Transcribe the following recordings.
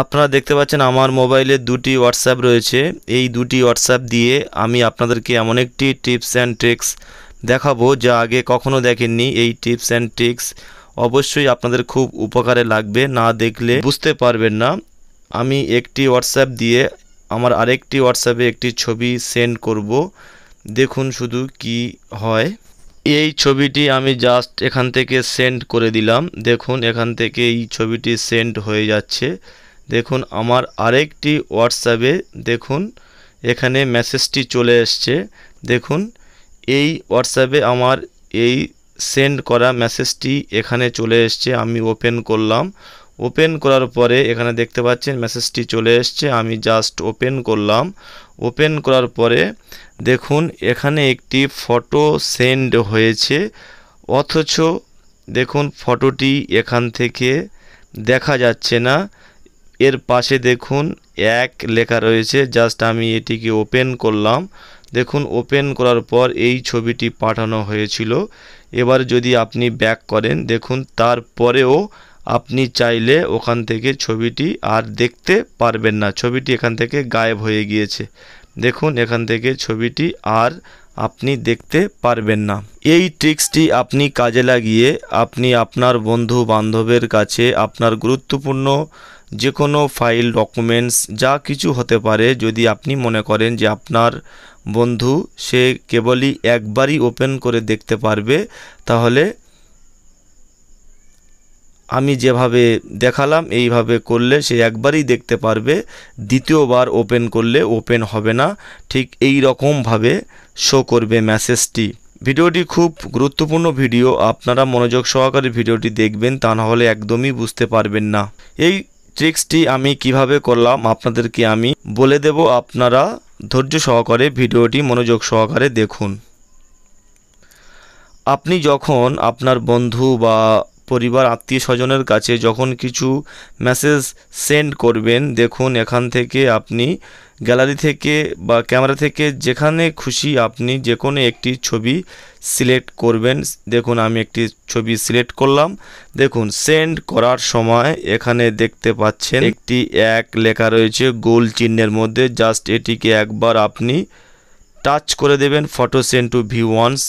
আপনারা দেখতে পাচ্ছেন আমার মোবাইলে দুটি হোয়াটসঅ্যাপ রয়েছে এই দুটি হোয়াটসঅ্যাপ দিয়ে আমি আপনাদেরকে এমন একটি টিপস অ্যান্ড ট্রিক্স দেখাবো যা আগে কখনো দেখেননি এই টিপস অ্যান্ড ট্রিক্স অবশ্যই আপনাদের খুব উপকারে লাগবে না দেখলে বুঝতে পারবেন না আমি একটি হোয়াটসঅ্যাপ দিয়ে আমার আরেকটি হোয়াটসঅ্যাপে একটি ছবি সেন্ড করব দেখুন শুধু কি হয় এই ছবিটি আমি জাস্ট এখান থেকে সেন্ড করে দিলাম দেখুন এখান থেকে এই ছবিটি সেন্ড হয়ে যাচ্ছে দেখুন আমার আরেকটি হোয়াটসঅ্যাপে দেখুন এখানে মেসেজটি চলে এসছে দেখুন এই হোয়াটসঅ্যাপে আমার এই সেন্ড করা মেসেজটি এখানে চলে এসছে আমি ওপেন করলাম ওপেন করার পরে এখানে দেখতে পাচ্ছেন মেসেজটি চলে এসছে আমি জাস্ট ওপেন করলাম ওপেন করার পরে দেখুন এখানে একটি ফটো সেন্ড হয়েছে অথচ দেখুন ফটোটি এখান থেকে দেখা যাচ্ছে না এর পাশে দেখুন এক লেখা রয়েছে জাস্ট আমি এটিকে ওপেন করলাম দেখুন ওপেন করার পর এই ছবিটি পাঠানো হয়েছিল এবার যদি আপনি ব্যাক করেন দেখুন তারপরেও আপনি চাইলে ওখান থেকে ছবিটি আর দেখতে পারবেন না ছবিটি এখান থেকে গায়েব হয়ে গিয়েছে দেখুন এখান থেকে ছবিটি আর আপনি দেখতে পারবেন না এই ট্রিক্সটি আপনি কাজে লাগিয়ে আপনি আপনার বন্ধু বান্ধবের কাছে আপনার গুরুত্বপূর্ণ যে কোনো ফাইল ডকুমেন্টস যা কিছু হতে পারে যদি আপনি মনে করেন যে আপনার বন্ধু সে কেবলই একবারই ওপেন করে দেখতে পারবে তাহলে আমি যেভাবে দেখালাম এইভাবে করলে সে একবারই দেখতে পারবে দ্বিতীয়বার ওপেন করলে ওপেন হবে না ঠিক এই রকমভাবে শো করবে মেসেজটি ভিডিওটি খুব গুরুত্বপূর্ণ ভিডিও আপনারা মনোযোগ সহকারে ভিডিওটি দেখবেন তা নাহলে একদমই বুঝতে পারবেন না এই ট্রিক্সটি আমি কিভাবে করলাম আপনাদেরকে আমি বলে দেব আপনারা ধৈর্য সহকারে ভিডিওটি মনোযোগ সহকারে দেখুন আপনি যখন আপনার বন্ধু বা পরিবার আত্মীয় স্বজনের কাছে যখন কিছু মেসেজ সেন্ড করবেন দেখুন এখান থেকে আপনি গ্যালারি থেকে বা ক্যামেরা থেকে যেখানে খুশি আপনি যে কোনো একটি ছবি সিলেক্ট করবেন দেখুন আমি একটি ছবি সিলেক্ট করলাম দেখুন সেন্ড করার সময় এখানে দেখতে পাচ্ছেন একটি এক লেখা রয়েছে গোল চিহ্নের মধ্যে জাস্ট এটিকে একবার আপনি টাচ করে দেবেন photo send to view once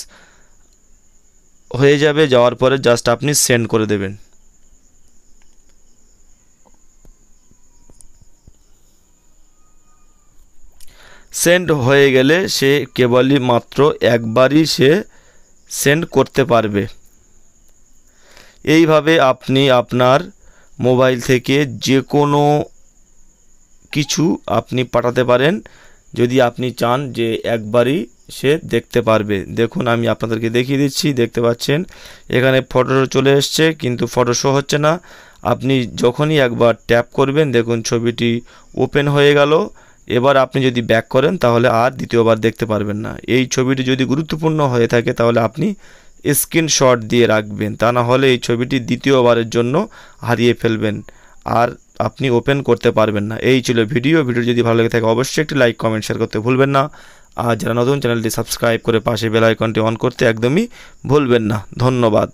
হয়ে যাবে যাওয়ার পরে জাস্ট আপনি সেন্ড করে দেবেন সেন্ড হয়ে গেলে সে কেবলই মাত্র একবারই সে সেন্ড করতে পারবে এইভাবে আপনি আপনার মোবাইল থেকে যে কোনো কিছু আপনি পাঠাতে পারেন যদি আপনি চান যে একবারই সে দেখতে পারবে দেখুন আমি আপনাদেরকে দেখিয়ে দিচ্ছি দেখতে পাচ্ছেন এখানে ফটো চলে এসছে কিন্তু ফটো শো হচ্ছে না আপনি যখনই একবার ট্যাপ করবেন দেখুন ছবিটি ওপেন হয়ে গেল এবার আপনি যদি ব্যাক করেন তাহলে আর দ্বিতীয়বার দেখতে পারবেন না এই ছবিটি যদি গুরুত্বপূর্ণ হয়ে থাকে তাহলে আপনি স্ক্রিনশট দিয়ে রাখবেন তা না হলে এই ছবিটি দ্বিতীয়বারের জন্য হারিয়ে ফেলবেন আর আপনি ওপেন করতে পারবেন না এই ছিল ভিডিও ভিডিও যদি ভালো লেগে থাকে অবশ্যই একটি লাইক কমেন্ট শেয়ার করতে ভুলবেন না আর যারা নতুন চ্যানেলটি সাবস্ক্রাইব করে পাশে বেলাইকনটি অন করতে একদমই ভুলবেন না ধন্যবাদ